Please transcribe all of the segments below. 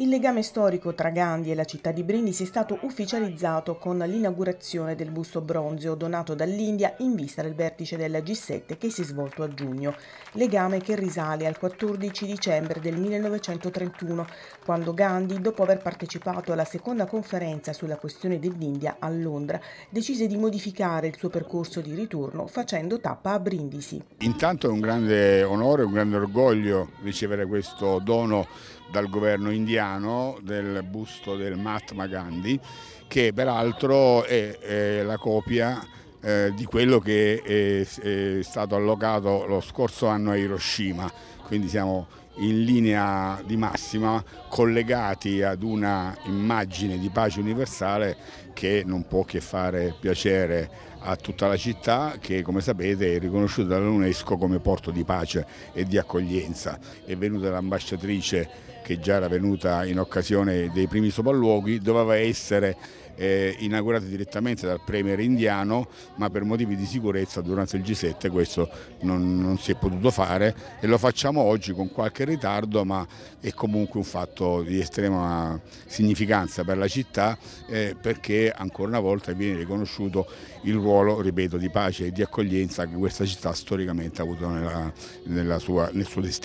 Il legame storico tra Gandhi e la città di Brindisi è stato ufficializzato con l'inaugurazione del busto bronzeo donato dall'India in vista del vertice della G7 che si è svolto a giugno, legame che risale al 14 dicembre del 1931, quando Gandhi, dopo aver partecipato alla seconda conferenza sulla questione dell'India a Londra, decise di modificare il suo percorso di ritorno facendo tappa a Brindisi. Intanto è un grande onore, un grande orgoglio ricevere questo dono dal governo indiano Milano del busto del Mahatma Gandhi che peraltro è, è la copia eh, di quello che è, è, stato allocato lo scorso anno a Hiroshima, quindi siamo in linea di massima collegati ad una immagine di pace universale che non può che fare piacere a tutta la città che come sapete è riconosciuta dall'UNESCO come porto di pace e di accoglienza. È venuta l'ambasciatrice che già era venuta in occasione dei primi sopralluoghi, doveva essere eh, inaugurate direttamente dal Premier indiano, ma per motivi di sicurezza durante il G7 questo non, non si è potuto fare e lo facciamo oggi con qualche ritardo, ma è comunque un fatto di estrema significanza per la città eh, perché ancora una volta viene riconosciuto il ruolo, ripeto, di pace e di accoglienza che questa città storicamente ha avuto nella, nella sua, nel suo destino.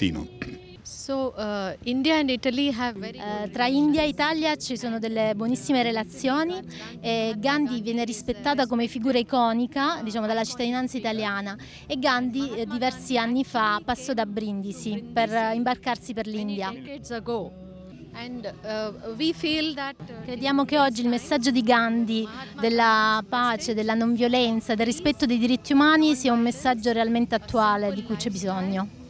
So, uh, India very... uh, tra India e Italia ci sono delle buonissime relazioni e Gandhi viene rispettata come figura iconica diciamo, dalla cittadinanza italiana e Gandhi eh, diversi anni fa passò da Brindisi per imbarcarsi per l'India. Uh, uh, Crediamo che oggi il messaggio di Gandhi della pace, della non violenza, del rispetto dei diritti umani sia un messaggio realmente attuale di cui c'è bisogno.